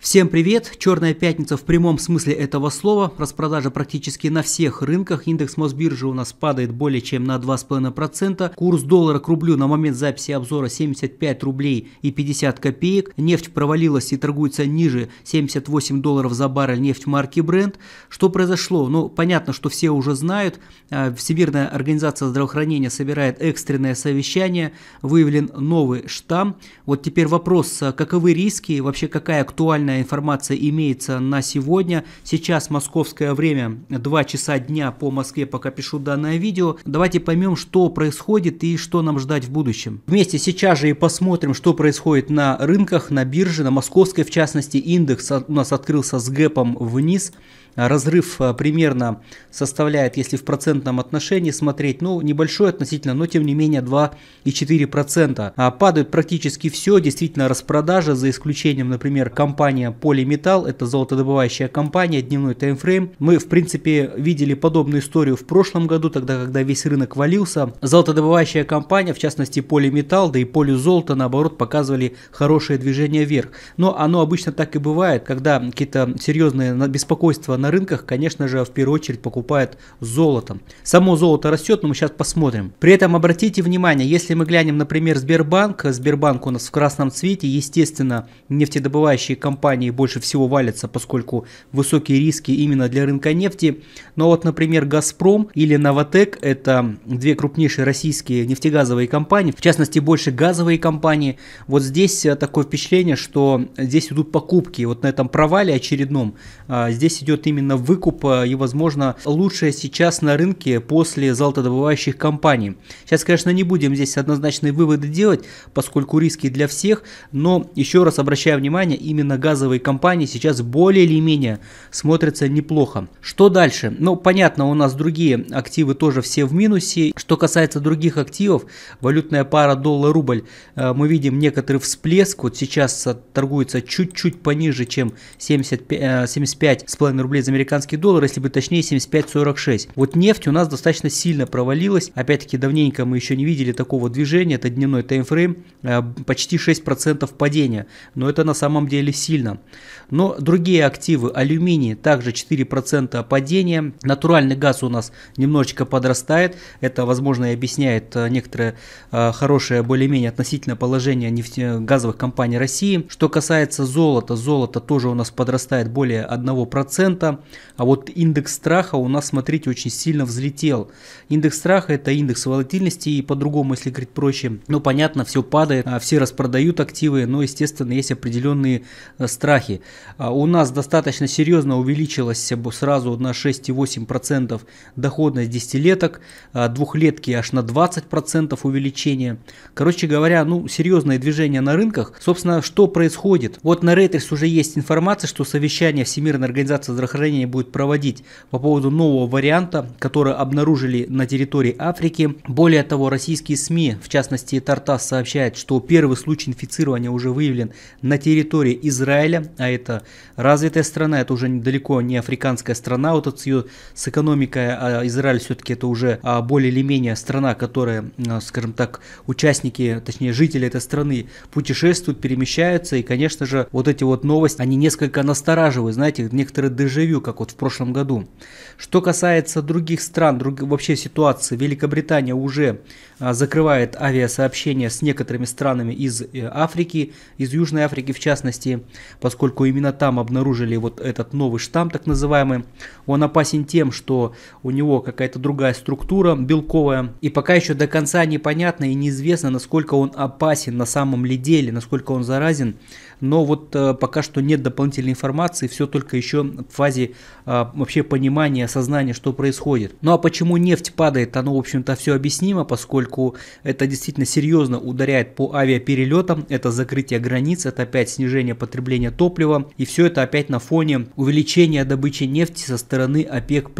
Всем привет! Черная пятница в прямом смысле этого слова. Распродажа практически на всех рынках. Индекс Мосбиржи у нас падает более чем на 2,5%. Курс доллара к рублю на момент записи обзора 75 рублей и 50 копеек. Нефть провалилась и торгуется ниже 78 долларов за баррель нефть марки Brent. Что произошло? Ну, понятно, что все уже знают. А, Всемирная организация здравоохранения собирает экстренное совещание. Выявлен новый штамм. Вот теперь вопрос, а каковы риски, вообще какая актуальная актуальная информация имеется на сегодня. Сейчас московское время 2 часа дня по Москве, пока пишу данное видео. Давайте поймем, что происходит и что нам ждать в будущем. Вместе сейчас же и посмотрим, что происходит на рынках, на бирже, на московской в частности. Индекс у нас открылся с гэпом вниз. Разрыв э, примерно составляет, если в процентном отношении смотреть, ну, небольшой относительно, но тем не менее 2,4%. А, падают практически все, действительно распродажа, за исключением, например, компания Polymetal, это золотодобывающая компания, дневной таймфрейм. Мы, в принципе, видели подобную историю в прошлом году, тогда, когда весь рынок валился. Золотодобывающая компания, в частности, Polymetal, да и Полюзолото, наоборот, показывали хорошее движение вверх. Но оно обычно так и бывает, когда какие-то серьезные беспокойства на рынках, конечно же, в первую очередь покупает золотом. Само золото растет, но мы сейчас посмотрим. При этом обратите внимание, если мы глянем, например, Сбербанк, Сбербанк у нас в красном цвете, естественно, нефтедобывающие компании больше всего валятся, поскольку высокие риски именно для рынка нефти. Но вот, например, Газпром или Новотек – это две крупнейшие российские нефтегазовые компании, в частности, больше газовые компании. Вот здесь э, такое впечатление, что здесь идут покупки. Вот на этом провале очередном а, здесь идет именно выкупа и, возможно, лучшее сейчас на рынке после золотодобывающих компаний. Сейчас, конечно, не будем здесь однозначные выводы делать, поскольку риски для всех, но еще раз обращаю внимание, именно газовые компании сейчас более или менее смотрятся неплохо. Что дальше? Ну, понятно, у нас другие активы тоже все в минусе. Что касается других активов, валютная пара доллар-рубль, э, мы видим некоторый всплеск, вот сейчас торгуется чуть-чуть пониже, чем 75,5 75 э, рублей рублей за американский доллар, если быть точнее 75.46. Вот нефть у нас достаточно сильно провалилась. Опять-таки давненько мы еще не видели такого движения. Это дневной таймфрейм. Э, почти 6% падения. Но это на самом деле сильно. Но другие активы. Алюминий также 4% падения. Натуральный газ у нас немножечко подрастает. Это, возможно, и объясняет э, некоторое э, хорошее, более-менее относительно положение газовых компаний России. Что касается золота, золото тоже у нас подрастает более 1%. А вот индекс страха у нас, смотрите, очень сильно взлетел. Индекс страха – это индекс волатильности, и по-другому, если говорить проще, ну, понятно, все падает, а все распродают активы, но, естественно, есть определенные э, страхи. А у нас достаточно серьезно увеличилась сразу на 6,8% доходность десятилеток, а двухлетки аж на 20% увеличение. Короче говоря, ну, серьезное движение на рынках. Собственно, что происходит? Вот на Рейтерс уже есть информация, что совещание Всемирной организации здравоохранения здравоохранения будет проводить по поводу нового варианта, который обнаружили на территории Африки. Более того, российские СМИ, в частности Тартас, сообщает, что первый случай инфицирования уже выявлен на территории Израиля, а это развитая страна, это уже далеко не африканская страна, вот с ее с экономикой, а Израиль все-таки это уже а, более или менее страна, которая, а, скажем так, участники, точнее жители этой страны путешествуют, перемещаются, и, конечно же, вот эти вот новости, они несколько настораживают, знаете, некоторые дежавю, интервью, как вот в прошлом году. Что касается других стран, друг, вообще ситуации, Великобритания уже а, закрывает авиасообщения с некоторыми странами из э, Африки, из Южной Африки в частности, поскольку именно там обнаружили вот этот новый штамм, так называемый. Он опасен тем, что у него какая-то другая структура белковая, и пока еще до конца непонятно и неизвестно, насколько он опасен на самом ли деле, насколько он заразен, но вот э, пока что нет дополнительной информации, все только еще в фазе а, вообще понимания, осознания, что происходит. Ну а почему нефть падает, оно, в общем-то, все объяснимо, поскольку это действительно серьезно ударяет по авиаперелетам, это закрытие границ, это опять снижение потребления топлива, и все это опять на фоне увеличения добычи нефти со стороны ОПЕК+.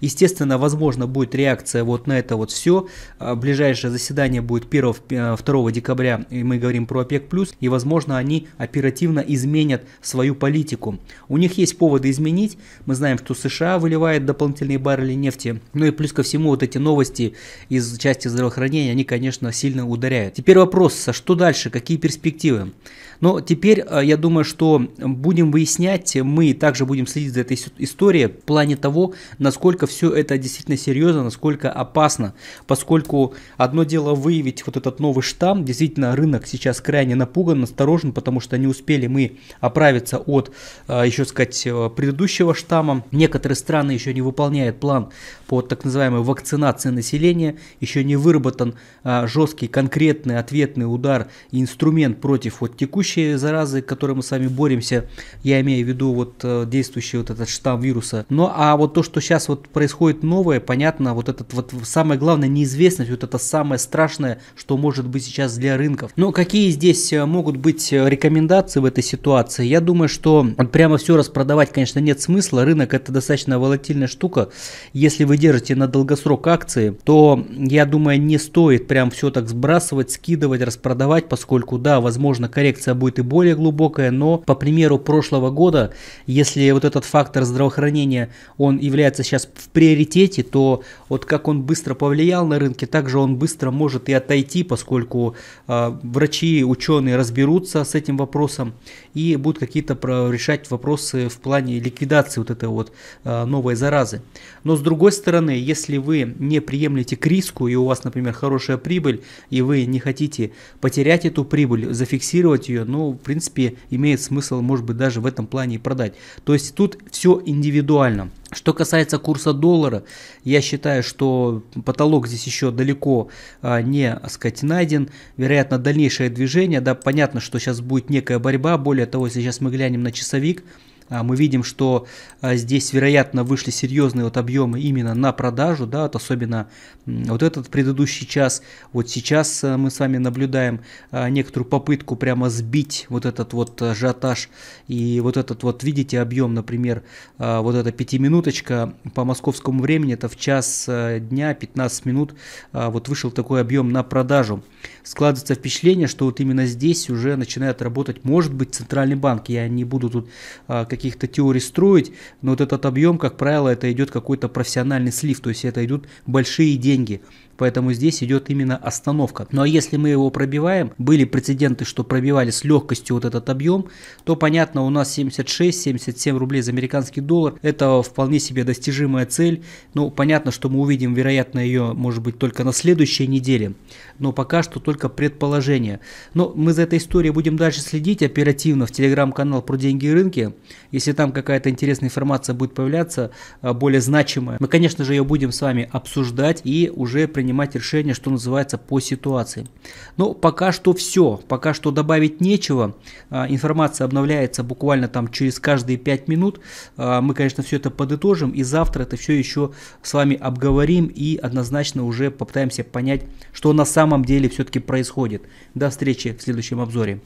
Естественно, возможно, будет реакция вот на это вот все. А, ближайшее заседание будет 1-2 э, декабря, и мы говорим про ОПЕК+, и, возможно, они оперативно изменят свою политику. У них есть поводы изменить. Мы знаем, что США выливает дополнительные баррели нефти. Ну и плюс ко всему вот эти новости из части здравоохранения, они, конечно, сильно ударяют. Теперь вопрос, а что дальше, какие перспективы? Но теперь, э, я думаю, что будем выяснять, мы также будем следить за этой историей в плане того, насколько все это действительно серьезно, насколько опасно, поскольку одно дело выявить вот этот новый штамм, действительно рынок сейчас крайне напуган, осторожен, потому что не успели мы оправиться от, э, еще сказать, э, предыдущего штамма. Некоторые страны еще не выполняют план по так называемой вакцинации населения, еще не выработан жесткий, конкретный, ответный удар и инструмент против вот текущего текущие заразы, к которым мы с вами боремся, я имею в виду вот э, действующий вот этот штамм вируса. Но ну, а вот то, что сейчас вот происходит новое, понятно, вот этот вот самое главное неизвестность, вот это самое страшное, что может быть сейчас для рынков. Но ну, какие здесь э, могут быть э, рекомендации в этой ситуации? Я думаю, что вот прямо все распродавать, конечно, нет смысла. Рынок это достаточно волатильная штука. Если вы держите на долгосрок акции, то, я думаю, не стоит прям все так сбрасывать, скидывать, распродавать, поскольку, да, возможно, коррекция будет и более глубокая, но по примеру прошлого года, если вот этот фактор здравоохранения, он является сейчас в приоритете, то вот как он быстро повлиял на рынки, так же он быстро может и отойти, поскольку э, врачи, ученые разберутся с этим вопросом и будут какие-то решать вопросы в плане ликвидации вот этой вот э, новой заразы. Но с другой стороны, если вы не приемлете к риску и у вас, например, хорошая прибыль, и вы не хотите потерять эту прибыль, зафиксировать ее, ну, в принципе, имеет смысл, может быть, даже в этом плане и продать. То есть тут все индивидуально. Что касается курса доллара, я считаю, что потолок здесь еще далеко а, не сказать, найден. Вероятно, дальнейшее движение, да, понятно, что сейчас будет некая борьба. Более того, если сейчас мы глянем на часовик, а мы видим, что а, здесь, вероятно, вышли серьезные вот объемы именно на продажу, да, вот особенно вот этот предыдущий час. Вот сейчас а, мы с вами наблюдаем некоторую попытку прямо сбить вот этот вот ажиотаж и вот этот вот, видите, объем, например, вот эта пятиминуточка по московскому времени, это в час дня 15 минут вот вышел такой объем на продажу складывается впечатление, что вот именно здесь уже начинает работать, может быть, центральный банк. Я не буду тут а, каких-то теорий строить, но вот этот объем, как правило, это идет какой-то профессиональный слив, то есть это идут большие деньги. Поэтому здесь идет именно остановка. Ну а если мы его пробиваем, были прецеденты, что пробивали с легкостью вот этот объем, то понятно, у нас 76-77 рублей за американский доллар. Это вполне себе достижимая цель. Ну понятно, что мы увидим, вероятно, ее может быть только на следующей неделе. Но пока что только только предположения. Но мы за этой историей будем дальше следить оперативно в телеграм-канал про деньги и рынки. Если там какая-то интересная информация будет появляться, а, более значимая, мы, конечно же, ее будем с вами обсуждать и уже принимать решение, что называется, по ситуации. Но пока что все, пока что добавить нечего. А, информация обновляется буквально там через каждые 5 минут. А, мы, конечно, все это подытожим и завтра это все еще с вами обговорим и однозначно уже попытаемся понять, что на самом деле все-таки происходит. До встречи в следующем обзоре.